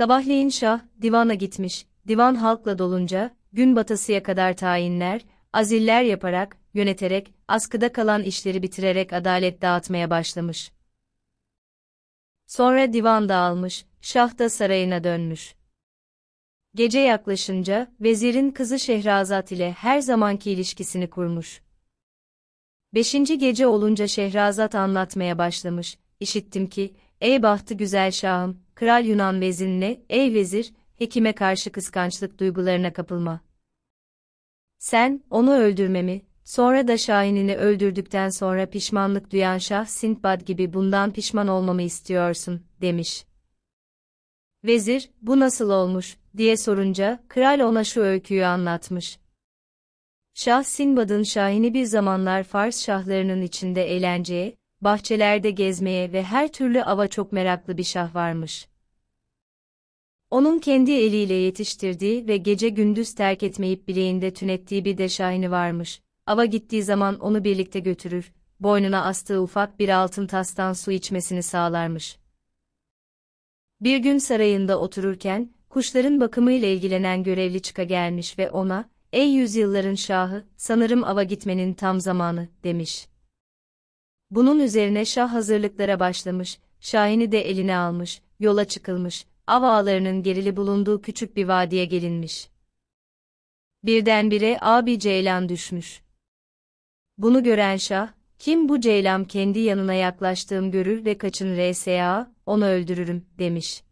Sabahleyin şah, divana gitmiş, divan halkla dolunca, gün batasıya kadar tayinler, aziller yaparak, yöneterek, askıda kalan işleri bitirerek adalet dağıtmaya başlamış. Sonra divan dağılmış, şah da sarayına dönmüş. Gece yaklaşınca, vezirin kızı Şehrazat ile her zamanki ilişkisini kurmuş. Beşinci gece olunca Şehrazat anlatmaya başlamış, işittim ki, ey bahtı güzel şahım, Kral Yunan vezinine, ey vezir, hekime karşı kıskançlık duygularına kapılma. Sen, onu öldürmemi, sonra da Şahin'ini öldürdükten sonra pişmanlık duyan Şah Sintbad gibi bundan pişman olmamı istiyorsun, demiş. Vezir, bu nasıl olmuş, diye sorunca, kral ona şu öyküyü anlatmış. Şah Sinbad'ın Şahin'i bir zamanlar Fars şahlarının içinde eğlenceye, bahçelerde gezmeye ve her türlü ava çok meraklı bir şah varmış. Onun kendi eliyle yetiştirdiği ve gece gündüz terk etmeyip bileğinde tünettiği bir de şahini varmış. Ava gittiği zaman onu birlikte götürür, boynuna astığı ufak bir altın tastan su içmesini sağlarmış. Bir gün sarayında otururken, kuşların bakımıyla ilgilenen görevli çıka gelmiş ve ona, ''Ey yüzyılların şahı, sanırım ava gitmenin tam zamanı.'' demiş. Bunun üzerine şah hazırlıklara başlamış, şahini de eline almış, yola çıkılmış, av ağlarının gerili bulunduğu küçük bir vadiye gelinmiş. Birdenbire abi ceylan düşmüş. Bunu gören şah, kim bu ceylan kendi yanına yaklaştığım görür ve kaçın RSA, onu öldürürüm, demiş.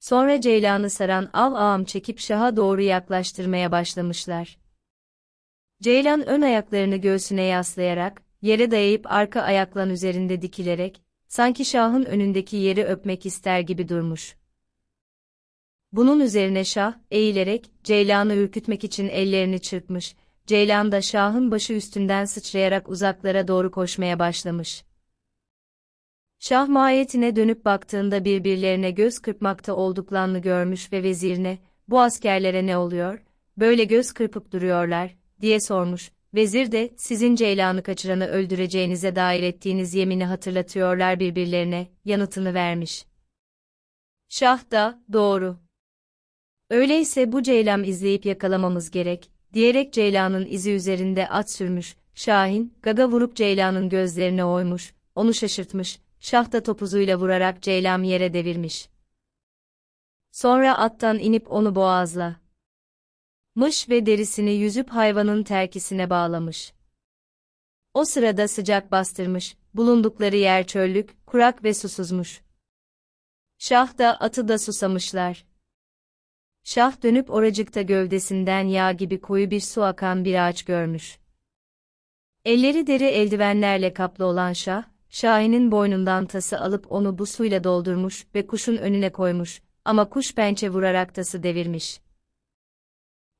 Sonra ceylanı saran av ağam çekip şaha doğru yaklaştırmaya başlamışlar. Ceylan ön ayaklarını göğsüne yaslayarak, yere dayayıp arka ayaklan üzerinde dikilerek, sanki şahın önündeki yeri öpmek ister gibi durmuş. Bunun üzerine şah, eğilerek, ceylanı ürkütmek için ellerini çırpmış, ceylan da şahın başı üstünden sıçrayarak uzaklara doğru koşmaya başlamış. Şah mahiyetine dönüp baktığında birbirlerine göz kırpmakta olduklarını görmüş ve vezirine, bu askerlere ne oluyor, böyle göz kırpıp duruyorlar, diye sormuş, Vezir de, sizin ceylanı kaçıranı öldüreceğinize dair ettiğiniz yemini hatırlatıyorlar birbirlerine, yanıtını vermiş. Şah da, doğru. Öyleyse bu ceylan izleyip yakalamamız gerek, diyerek ceylanın izi üzerinde at sürmüş, Şahin, gaga vurup ceylanın gözlerine oymuş, onu şaşırtmış, şah da topuzuyla vurarak ceylan yere devirmiş. Sonra attan inip onu boğazla mış ve derisini yüzüp hayvanın terkisine bağlamış. O sırada sıcak bastırmış, bulundukları yer çöllük, kurak ve susuzmuş. Şah da atı da susamışlar. Şah dönüp oracıkta gövdesinden yağ gibi koyu bir su akan bir ağaç görmüş. Elleri deri eldivenlerle kaplı olan şah, Şahin'in boynundan tası alıp onu bu suyla doldurmuş ve kuşun önüne koymuş, ama kuş pençe vurarak tası devirmiş.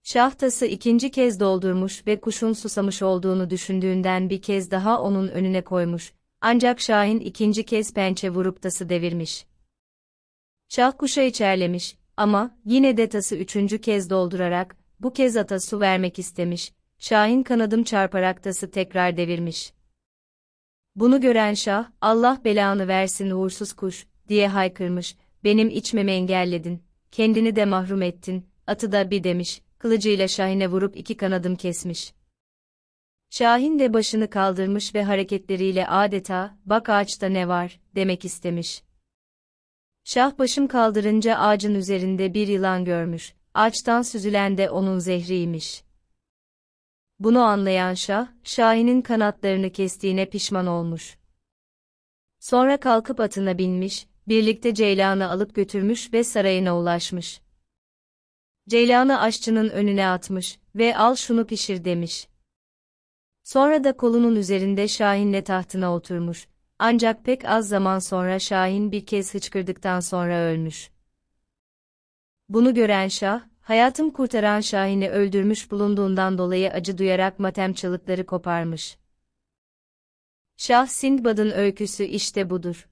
Şah tası ikinci kez doldurmuş ve kuşun susamış olduğunu düşündüğünden bir kez daha onun önüne koymuş, ancak Şahin ikinci kez pençe vurup tası devirmiş. Şah kuşa içerlemiş ama yine de tası üçüncü kez doldurarak bu kez ata su vermek istemiş, Şahin kanadım çarparak tası tekrar devirmiş. Bunu gören Şah, Allah belanı versin uğursuz kuş, diye haykırmış, benim içmemi engelledin, kendini de mahrum ettin, atı da bir demiş, kılıcıyla Şahin'e vurup iki kanadım kesmiş. Şahin de başını kaldırmış ve hareketleriyle adeta, bak ağaçta ne var, demek istemiş. Şah başım kaldırınca ağacın üzerinde bir yılan görmüş, ağaçtan süzülen de onun zehriymiş. Bunu anlayan Şah, Şahin'in kanatlarını kestiğine pişman olmuş. Sonra kalkıp atına binmiş, birlikte Ceylan'ı alıp götürmüş ve sarayına ulaşmış. Ceylan'ı aşçının önüne atmış ve al şunu pişir demiş. Sonra da kolunun üzerinde Şahin'le tahtına oturmuş. Ancak pek az zaman sonra Şahin bir kez hıçkırdıktan sonra ölmüş. Bunu gören Şah, hayatım kurtaran Şahin'i öldürmüş bulunduğundan dolayı acı duyarak matem çalıkları koparmış. Şah Sindbad'ın öyküsü işte budur.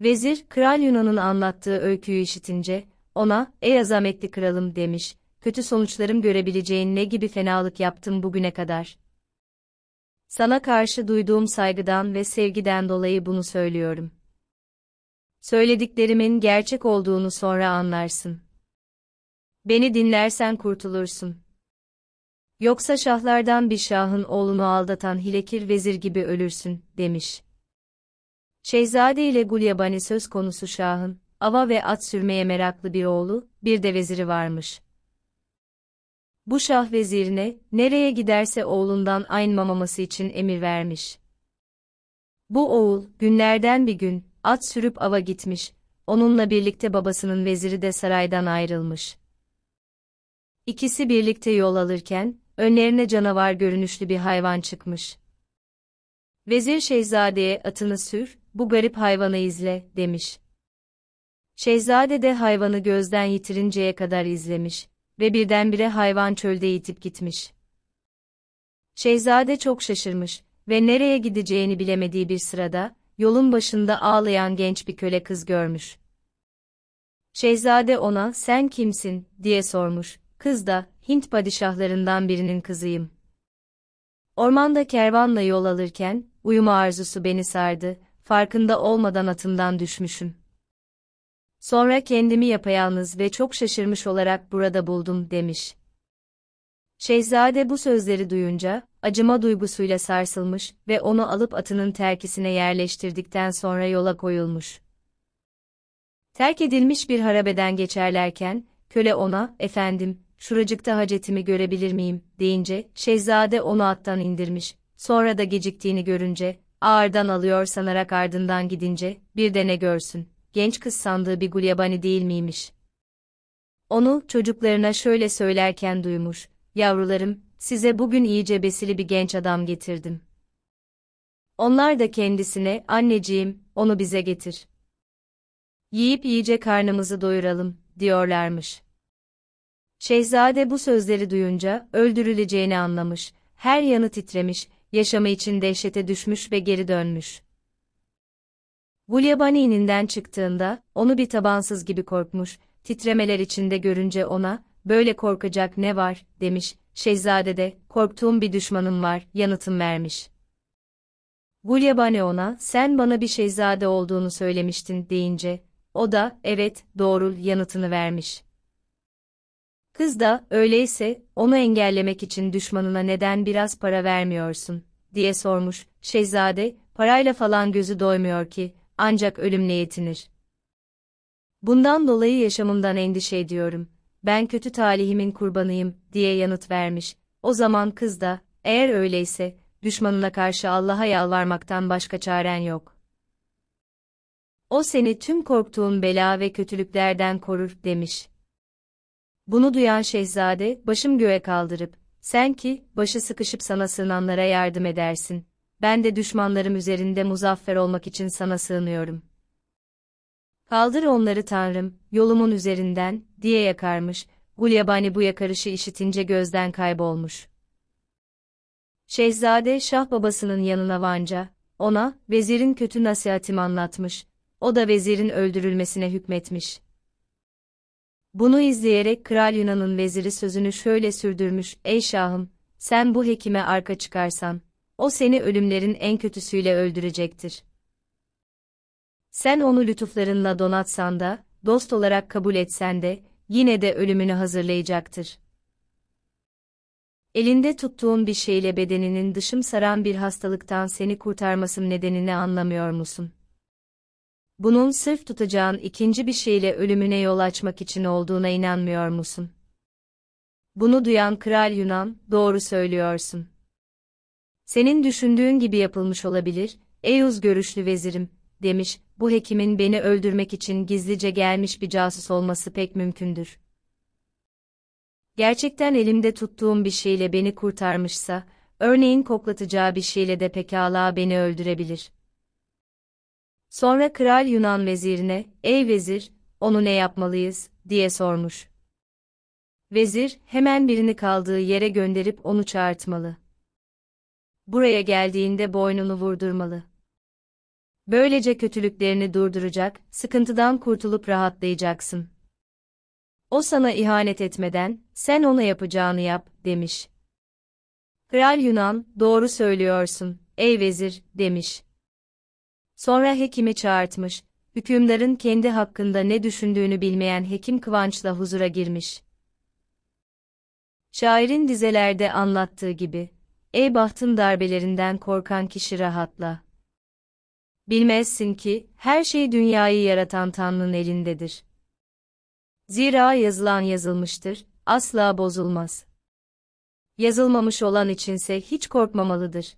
Vezir, Kral Yunan'ın anlattığı öyküyü işitince, ona, ey azametli kralım demiş, kötü sonuçlarım görebileceğin ne gibi fenalık yaptım bugüne kadar. Sana karşı duyduğum saygıdan ve sevgiden dolayı bunu söylüyorum. Söylediklerimin gerçek olduğunu sonra anlarsın. Beni dinlersen kurtulursun. Yoksa şahlardan bir şahın oğlunu aldatan Hilekir vezir gibi ölürsün, demiş. Şehzade ile Gulyabani söz konusu şahın, ava ve at sürmeye meraklı bir oğlu, bir de veziri varmış. Bu şah vezirine, nereye giderse oğlundan ayrılmaması için emir vermiş. Bu oğul, günlerden bir gün, at sürüp ava gitmiş, onunla birlikte babasının veziri de saraydan ayrılmış. İkisi birlikte yol alırken, önlerine canavar görünüşlü bir hayvan çıkmış. Vezir şehzadeye atını sür, bu garip hayvanı izle, demiş. Şehzade de hayvanı gözden yitirinceye kadar izlemiş ve birdenbire hayvan çölde itip gitmiş. Şehzade çok şaşırmış ve nereye gideceğini bilemediği bir sırada, yolun başında ağlayan genç bir köle kız görmüş. Şehzade ona, sen kimsin, diye sormuş, kız da, Hint padişahlarından birinin kızıyım. Ormanda kervanla yol alırken, uyuma arzusu beni sardı, farkında olmadan atımdan düşmüşüm. Sonra kendimi yapayalnız ve çok şaşırmış olarak burada buldum demiş. Şehzade bu sözleri duyunca, acıma duygusuyla sarsılmış ve onu alıp atının terkisine yerleştirdikten sonra yola koyulmuş. Terk edilmiş bir harabeden geçerlerken, köle ona, efendim, şuracıkta hacetimi görebilir miyim, deyince, şehzade onu attan indirmiş, sonra da geciktiğini görünce, ağırdan alıyor sanarak ardından gidince, bir de ne görsün genç kız sandığı bir gulyabani değil miymiş? Onu çocuklarına şöyle söylerken duymuş, yavrularım, size bugün iyice besili bir genç adam getirdim. Onlar da kendisine, anneciğim, onu bize getir. Yiyip iyice karnımızı doyuralım, diyorlarmış. Şehzade bu sözleri duyunca, öldürüleceğini anlamış, her yanı titremiş, yaşamı için dehşete düşmüş ve geri dönmüş. Gulyabani ininden çıktığında, onu bir tabansız gibi korkmuş, titremeler içinde görünce ona, böyle korkacak ne var, demiş, şehzade de, korktuğum bir düşmanım var, yanıtım vermiş. Gulyabani ona, sen bana bir şehzade olduğunu söylemiştin, deyince, o da, evet, doğru, yanıtını vermiş. Kız da, öyleyse, onu engellemek için düşmanına neden biraz para vermiyorsun, diye sormuş, şehzade, parayla falan gözü doymuyor ki, ancak ölümle yetinir. Bundan dolayı yaşamımdan endişe ediyorum. Ben kötü talihimin kurbanıyım diye yanıt vermiş. O zaman kız da eğer öyleyse düşmanına karşı Allah'a yalvarmaktan başka çaren yok. O seni tüm korktuğun bela ve kötülüklerden korur demiş. Bunu duyan şehzade başım göğe kaldırıp sen ki başı sıkışıp sana sığınanlara yardım edersin ben de düşmanlarım üzerinde muzaffer olmak için sana sığınıyorum. Kaldır onları Tanrım, yolumun üzerinden, diye yakarmış, Gulyabani bu yakarışı işitince gözden kaybolmuş. Şehzade Şah babasının yanına vanca, ona, vezirin kötü nasihatimi anlatmış, o da vezirin öldürülmesine hükmetmiş. Bunu izleyerek Kral Yunan'ın veziri sözünü şöyle sürdürmüş, ''Ey Şahım, sen bu hekime arka çıkarsan, o seni ölümlerin en kötüsüyle öldürecektir. Sen onu lütuflarınla donatsan da, dost olarak kabul etsen de, yine de ölümünü hazırlayacaktır. Elinde tuttuğun bir şeyle bedeninin dışım saran bir hastalıktan seni kurtarmasım nedenini anlamıyor musun? Bunun sırf tutacağın ikinci bir şeyle ölümüne yol açmak için olduğuna inanmıyor musun? Bunu duyan Kral Yunan, doğru söylüyorsun. Senin düşündüğün gibi yapılmış olabilir, ey uz görüşlü vezirim, demiş, bu hekimin beni öldürmek için gizlice gelmiş bir casus olması pek mümkündür. Gerçekten elimde tuttuğum bir şeyle beni kurtarmışsa, örneğin koklatacağı bir şeyle de pekala beni öldürebilir. Sonra kral Yunan vezirine, ey vezir, onu ne yapmalıyız, diye sormuş. Vezir, hemen birini kaldığı yere gönderip onu çağırtmalı buraya geldiğinde boynunu vurdurmalı. Böylece kötülüklerini durduracak, sıkıntıdan kurtulup rahatlayacaksın. O sana ihanet etmeden, sen ona yapacağını yap, demiş. Kral Yunan, doğru söylüyorsun, ey vezir, demiş. Sonra hekimi çağırtmış, hükümdarın kendi hakkında ne düşündüğünü bilmeyen hekim kıvançla huzura girmiş. Şairin dizelerde anlattığı gibi, Ey bahtım darbelerinden korkan kişi rahatla. Bilmezsin ki, her şey dünyayı yaratan Tanrı'nın elindedir. Zira yazılan yazılmıştır, asla bozulmaz. Yazılmamış olan içinse hiç korkmamalıdır.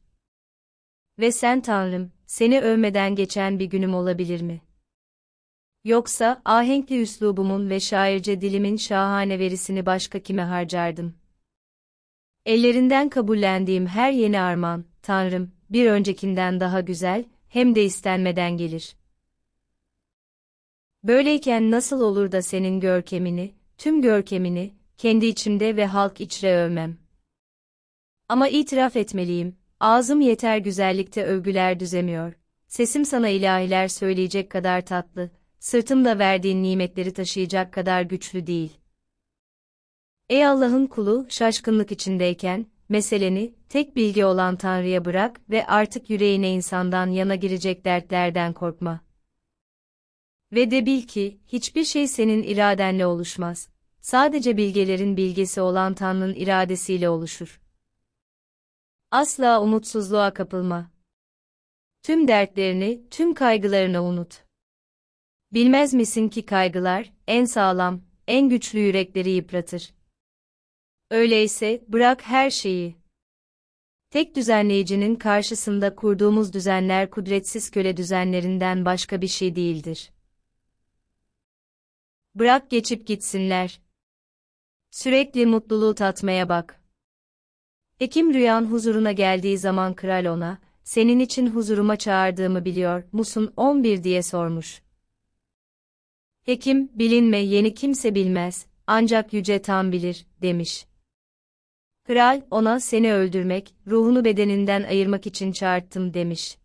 Ve sen Tanrım, seni övmeden geçen bir günüm olabilir mi? Yoksa ahenkli üslubumun ve şairce dilimin şahane verisini başka kime harcardım? Ellerinden kabullendiğim her yeni armağan, Tanrım, bir öncekinden daha güzel, hem de istenmeden gelir. Böyleyken nasıl olur da senin görkemini, tüm görkemini, kendi içimde ve halk içre övmem. Ama itiraf etmeliyim, ağzım yeter güzellikte övgüler düzemiyor. Sesim sana ilahiler söyleyecek kadar tatlı, sırtımda verdiğin nimetleri taşıyacak kadar güçlü değil.'' Ey Allah'ın kulu, şaşkınlık içindeyken, meseleni, tek bilgi olan Tanrı'ya bırak ve artık yüreğine insandan yana girecek dertlerden korkma. Ve de bil ki, hiçbir şey senin iradenle oluşmaz. Sadece bilgelerin bilgesi olan Tanrı'nın iradesiyle oluşur. Asla umutsuzluğa kapılma. Tüm dertlerini, tüm kaygılarını unut. Bilmez misin ki kaygılar, en sağlam, en güçlü yürekleri yıpratır. Öyleyse bırak her şeyi. Tek düzenleyicinin karşısında kurduğumuz düzenler kudretsiz köle düzenlerinden başka bir şey değildir. Bırak geçip gitsinler. Sürekli mutluluğu tatmaya bak. Ekim rüyan huzuruna geldiği zaman kral ona, senin için huzuruma çağırdığımı biliyor musun 11 diye sormuş. Hekim, bilinme yeni kimse bilmez, ancak yüce tam bilir, demiş. Kral, ona seni öldürmek, ruhunu bedeninden ayırmak için çağırttım demiş.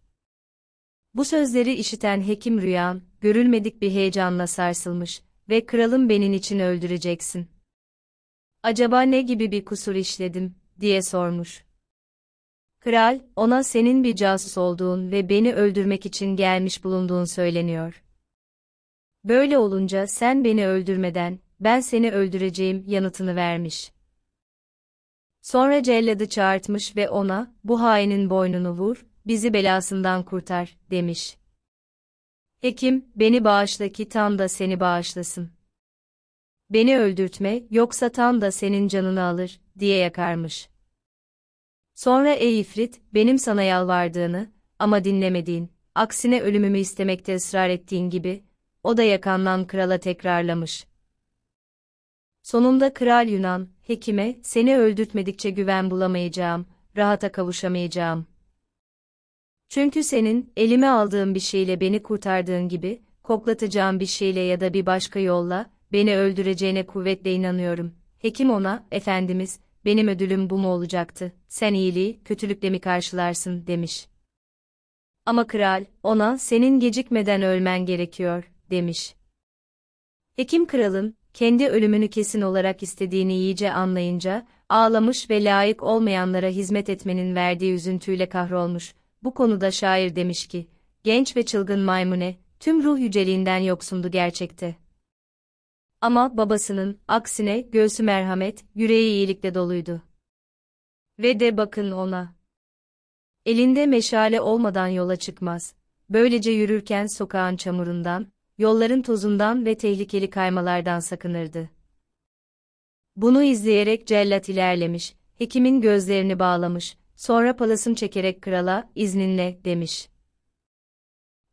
Bu sözleri işiten hekim rüyam, görülmedik bir heyecanla sarsılmış ve kralım benim için öldüreceksin. Acaba ne gibi bir kusur işledim, diye sormuş. Kral, ona senin bir casus olduğun ve beni öldürmek için gelmiş bulunduğun söyleniyor. Böyle olunca sen beni öldürmeden, ben seni öldüreceğim yanıtını vermiş. Sonra celladı çağırtmış ve ona, bu hainin boynunu vur, bizi belasından kurtar, demiş. Hekim, beni bağışla ki tam da seni bağışlasın. Beni öldürtme, yoksa Tan da senin canını alır, diye yakarmış. Sonra ey ifrit, benim sana yalvardığını, ama dinlemediğin, aksine ölümümü istemekte ısrar ettiğin gibi, o da yakandan krala tekrarlamış. Sonunda kral Yunan, Hekime, seni öldürtmedikçe güven bulamayacağım, rahata kavuşamayacağım. Çünkü senin, elime aldığın bir şeyle beni kurtardığın gibi, koklatacağım bir şeyle ya da bir başka yolla, beni öldüreceğine kuvvetle inanıyorum. Hekim ona, Efendimiz, benim ödülüm bu mu olacaktı, sen iyiliği, kötülükle mi karşılarsın, demiş. Ama kral, ona, senin gecikmeden ölmen gerekiyor, demiş. Hekim kralım kendi ölümünü kesin olarak istediğini iyice anlayınca, ağlamış ve layık olmayanlara hizmet etmenin verdiği üzüntüyle kahrolmuş, bu konuda şair demiş ki, genç ve çılgın maymune, tüm ruh yüceliğinden yoksundu gerçekte. Ama babasının, aksine, göğsü merhamet, yüreği iyilikle doluydu. Ve de bakın ona. Elinde meşale olmadan yola çıkmaz. Böylece yürürken sokağın çamurundan, yolların tozundan ve tehlikeli kaymalardan sakınırdı. Bunu izleyerek cellat ilerlemiş, hekimin gözlerini bağlamış, sonra palasım çekerek krala, izninle, demiş.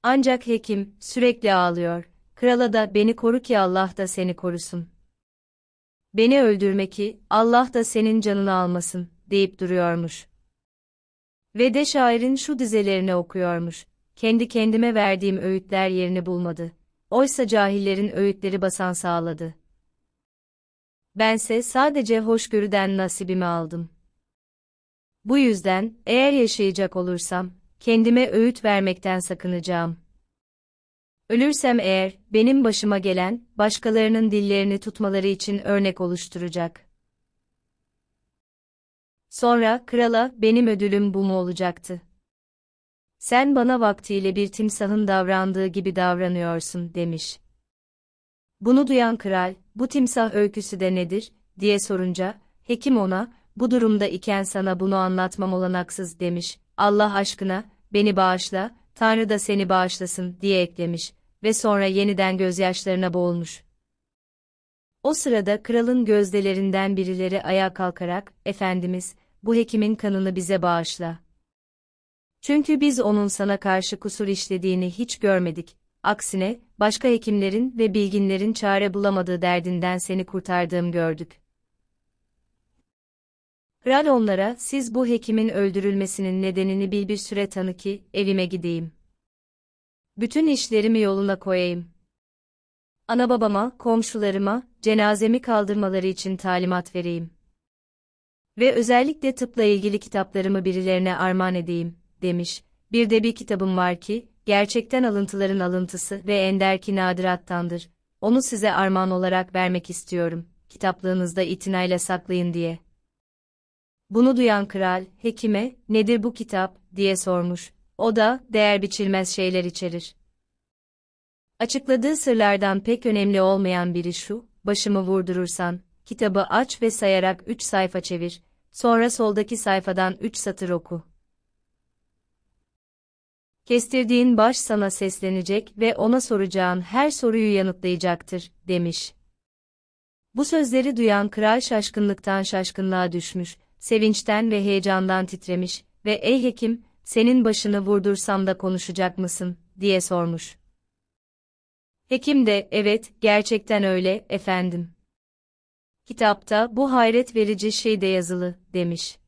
Ancak hekim, sürekli ağlıyor, krala da beni koru ki Allah da seni korusun. Beni öldürme ki, Allah da senin canını almasın, deyip duruyormuş. Ve de şairin şu dizelerini okuyormuş, kendi kendime verdiğim öğütler yerini bulmadı oysa cahillerin öğütleri basan sağladı. Bense sadece hoşgörüden nasibimi aldım. Bu yüzden, eğer yaşayacak olursam, kendime öğüt vermekten sakınacağım. Ölürsem eğer, benim başıma gelen, başkalarının dillerini tutmaları için örnek oluşturacak. Sonra, krala, benim ödülüm bu mu olacaktı? Sen bana vaktiyle bir timsahın davrandığı gibi davranıyorsun, demiş. Bunu duyan kral, bu timsah öyküsü de nedir, diye sorunca, hekim ona, bu durumda iken sana bunu anlatmam olanaksız, demiş. Allah aşkına, beni bağışla, Tanrı da seni bağışlasın, diye eklemiş ve sonra yeniden gözyaşlarına boğulmuş. O sırada kralın gözdelerinden birileri ayağa kalkarak, Efendimiz, bu hekimin kanını bize bağışla, çünkü biz onun sana karşı kusur işlediğini hiç görmedik. Aksine, başka hekimlerin ve bilginlerin çare bulamadığı derdinden seni kurtardığım gördük. Kral onlara, siz bu hekimin öldürülmesinin nedenini bir bir süre tanı ki, evime gideyim. Bütün işlerimi yoluna koyayım. Ana babama, komşularıma, cenazemi kaldırmaları için talimat vereyim. Ve özellikle tıpla ilgili kitaplarımı birilerine armağan edeyim demiş. Bir de bir kitabım var ki, gerçekten alıntıların alıntısı ve enderki nadirattandır. Onu size armağan olarak vermek istiyorum. Kitaplığınızda itinayla saklayın diye. Bunu duyan kral, hekime, nedir bu kitap, diye sormuş. O da, değer biçilmez şeyler içerir. Açıkladığı sırlardan pek önemli olmayan biri şu, başımı vurdurursan, kitabı aç ve sayarak üç sayfa çevir, sonra soldaki sayfadan üç satır oku. Kestirdiğin baş sana seslenecek ve ona soracağın her soruyu yanıtlayacaktır, demiş. Bu sözleri duyan kral şaşkınlıktan şaşkınlığa düşmüş, sevinçten ve heyecandan titremiş ve ''Ey hekim, senin başını vurdursam da konuşacak mısın?'' diye sormuş. Hekim de ''Evet, gerçekten öyle, efendim.'' Kitapta bu hayret verici şey de yazılı, demiş.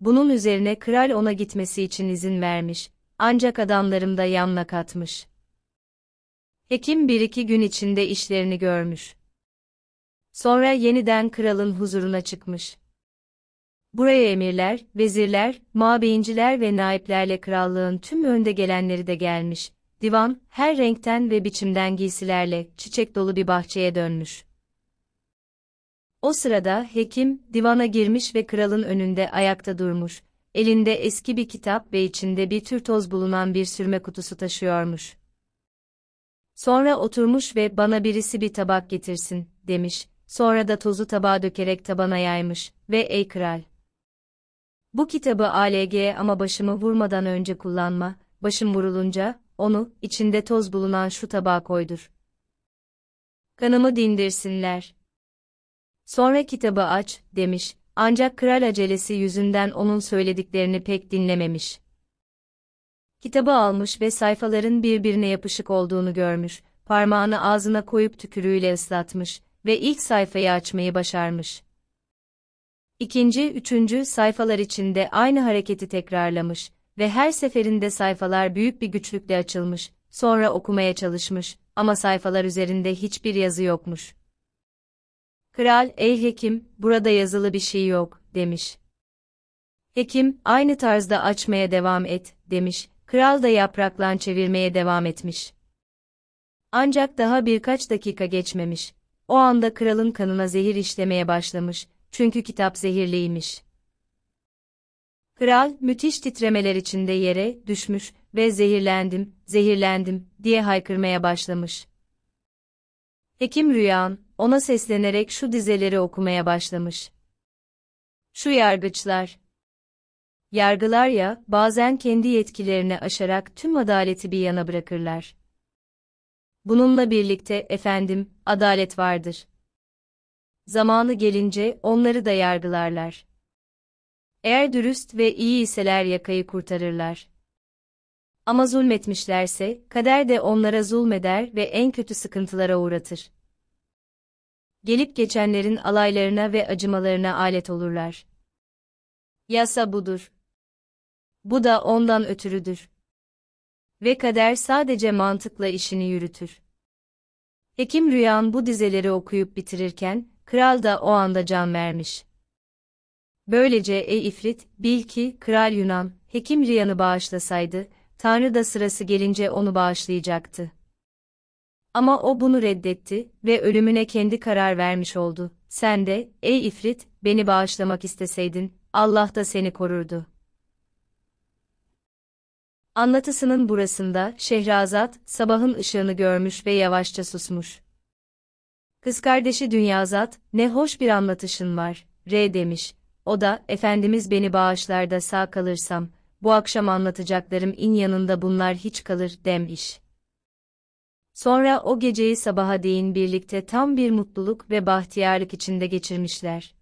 Bunun üzerine kral ona gitmesi için izin vermiş ancak adamlarım da yanına katmış. Hekim bir iki gün içinde işlerini görmüş. Sonra yeniden kralın huzuruna çıkmış. Buraya emirler, vezirler, mabeyinciler ve naiplerle krallığın tüm önde gelenleri de gelmiş. Divan, her renkten ve biçimden giysilerle çiçek dolu bir bahçeye dönmüş. O sırada hekim divana girmiş ve kralın önünde ayakta durmuş elinde eski bir kitap ve içinde bir tür toz bulunan bir sürme kutusu taşıyormuş. Sonra oturmuş ve bana birisi bir tabak getirsin, demiş, sonra da tozu tabağa dökerek tabana yaymış ve ey kral! Bu kitabı ALG ama başımı vurmadan önce kullanma, başım vurulunca, onu, içinde toz bulunan şu tabağa koydur. Kanımı dindirsinler. Sonra kitabı aç, demiş, ancak kral acelesi yüzünden onun söylediklerini pek dinlememiş. Kitabı almış ve sayfaların birbirine yapışık olduğunu görmüş, parmağını ağzına koyup tükürüğüyle ıslatmış ve ilk sayfayı açmayı başarmış. İkinci, üçüncü sayfalar içinde aynı hareketi tekrarlamış ve her seferinde sayfalar büyük bir güçlükle açılmış, sonra okumaya çalışmış ama sayfalar üzerinde hiçbir yazı yokmuş. Kral, ey hekim, burada yazılı bir şey yok, demiş. Hekim, aynı tarzda açmaya devam et, demiş. Kral da yapraklan çevirmeye devam etmiş. Ancak daha birkaç dakika geçmemiş. O anda kralın kanına zehir işlemeye başlamış, çünkü kitap zehirliymiş. Kral, müthiş titremeler içinde yere düşmüş ve zehirlendim, zehirlendim diye haykırmaya başlamış. Hekim Rüyan, ona seslenerek şu dizeleri okumaya başlamış. Şu yargıçlar. Yargılar ya, bazen kendi yetkilerini aşarak tüm adaleti bir yana bırakırlar. Bununla birlikte, efendim, adalet vardır. Zamanı gelince onları da yargılarlar. Eğer dürüst ve iyi iseler yakayı kurtarırlar. Ama zulmetmişlerse, kader de onlara zulmeder ve en kötü sıkıntılara uğratır. Gelip geçenlerin alaylarına ve acımalarına alet olurlar. Yasa budur. Bu da ondan ötürüdür. Ve kader sadece mantıkla işini yürütür. Hekim Rüyan bu dizeleri okuyup bitirirken, kral da o anda can vermiş. Böylece ey ifrit, bil ki, kral Yunan, Hekim Rüyan'ı bağışlasaydı, Tanrı da sırası gelince onu bağışlayacaktı. Ama o bunu reddetti ve ölümüne kendi karar vermiş oldu. Sen de, ey ifrit, beni bağışlamak isteseydin, Allah da seni korurdu. Anlatısının burasında Şehrazat sabahın ışığını görmüş ve yavaşça susmuş. Kız kardeşi Dünyazat, ne hoş bir anlatışın var, R demiş. O da, Efendimiz beni bağışlarda sağ kalırsam, bu akşam anlatacaklarım in yanında bunlar hiç kalır demiş. Sonra o geceyi sabaha değin birlikte tam bir mutluluk ve bahtiyarlık içinde geçirmişler.